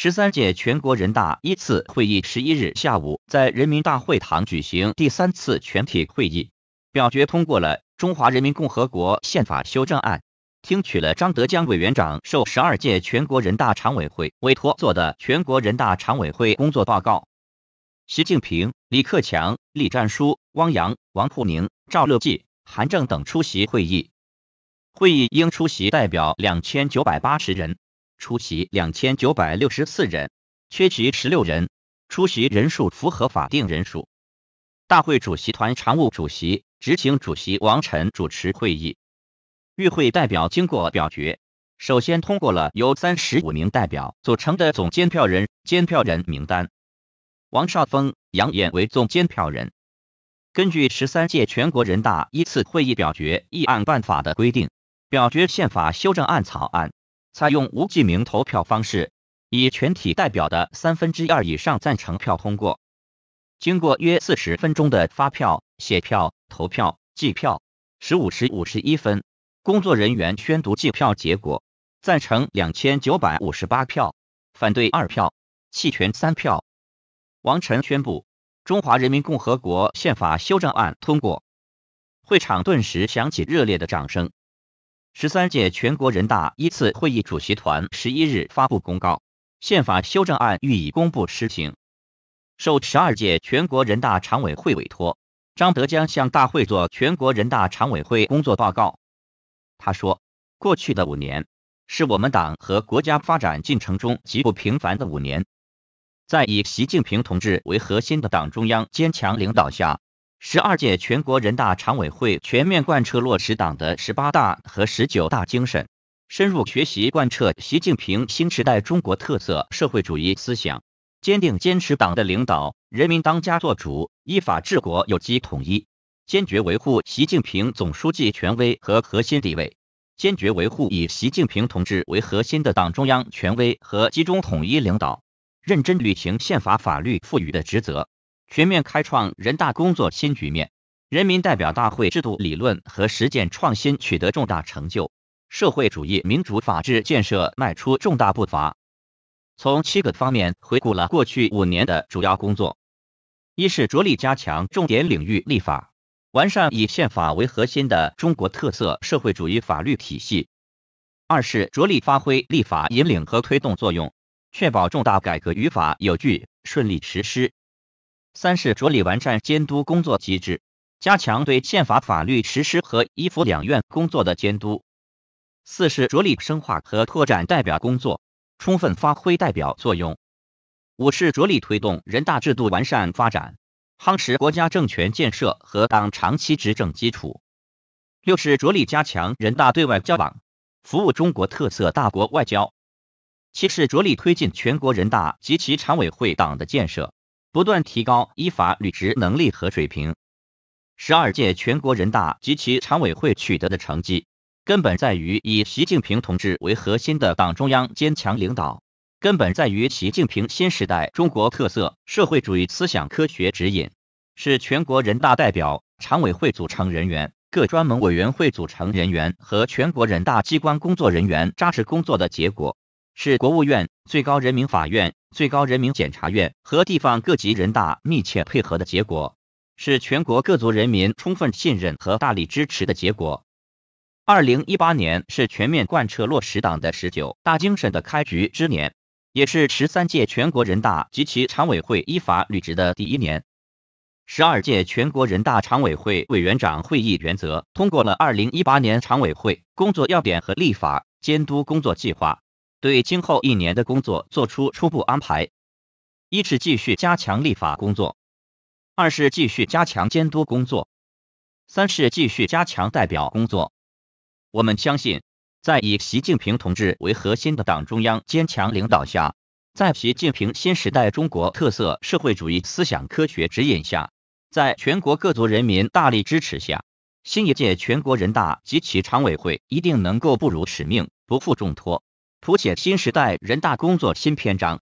十三届全国人大一次会议十一日下午在人民大会堂举行第三次全体会议，表决通过了《中华人民共和国宪法修正案》，听取了张德江委员长受十二届全国人大常委会委托做的全国人大常委会工作报告。习近平、李克强、栗战书、汪洋、王沪宁、赵乐际、韩正等出席会议。会议应出席代表两千九百八十人。出席两千九百六十四人，缺席十六人，出席人数符合法定人数。大会主席团常务主席、执行主席王晨主持会议。与会代表经过表决，首先通过了由三十五名代表组成的总监票人、监票人名单。王少峰、杨艳为总监票人。根据十三届全国人大一次会议表决议案办法的规定，表决宪法修正案草案。采用无记名投票方式，以全体代表的三分之二以上赞成票通过。经过约四十分钟的发票、写票、投票、计票，十五时五十一分，工作人员宣读计票结果：赞成两千九百五十八票，反对二票，弃权三票。王晨宣布，《中华人民共和国宪法修正案》通过。会场顿时响起热烈的掌声。十三届全国人大一次会议主席团十一日发布公告，宪法修正案予以公布施行。受十二届全国人大常委会委托，张德江向大会作全国人大常委会工作报告。他说，过去的五年是我们党和国家发展进程中极不平凡的五年，在以习近平同志为核心的党中央坚强领导下。十二届全国人大常委会全面贯彻落实党的十八大和十九大精神，深入学习贯彻习近平新时代中国特色社会主义思想，坚定坚持党的领导、人民当家作主、依法治国有机统一，坚决维护习近平总书记权威和核心地位，坚决维护以习近平同志为核心的党中央权威和集中统一领导，认真履行宪法法律赋予的职责。全面开创人大工作新局面，人民代表大会制度理论和实践创新取得重大成就，社会主义民主法治建设迈出重大步伐。从七个方面回顾了过去五年的主要工作：一是着力加强重点领域立法，完善以宪法为核心的中国特色社会主义法律体系；二是着力发挥立法引领和推动作用，确保重大改革于法有据、顺利实施。三是着力完善监督工作机制，加强对宪法法律实施和一府两院工作的监督。四是着力深化和拓展代表工作，充分发挥代表作用。五是着力推动人大制度完善发展，夯实国家政权建设和党长期执政基础。六是着力加强人大对外交往，服务中国特色大国外交。七是着力推进全国人大及其常委会党的建设。不断提高依法履职能力和水平。十二届全国人大及其常委会取得的成绩，根本在于以习近平同志为核心的党中央坚强领导，根本在于习近平新时代中国特色社会主义思想科学指引，是全国人大代表、常委会组成人员、各专门委员会组成人员和全国人大机关工作人员扎实工作的结果。是国务院、最高人民法院、最高人民检察院和地方各级人大密切配合的结果，是全国各族人民充分信任和大力支持的结果。二零一八年是全面贯彻落实党的十九大精神的开局之年，也是十三届全国人大及其常委会依法履职的第一年。十二届全国人大常委会委员长会议原则通过了二零一八年常委会工作要点和立法监督工作计划。对今后一年的工作作出初步安排：一是继续加强立法工作，二是继续加强监督工作，三是继续加强代表工作。我们相信，在以习近平同志为核心的党中央坚强领导下，在习近平新时代中国特色社会主义思想科学指引下，在全国各族人民大力支持下，新一届全国人大及其常委会一定能够不辱使命、不负重托。谱写新时代人大工作新篇章。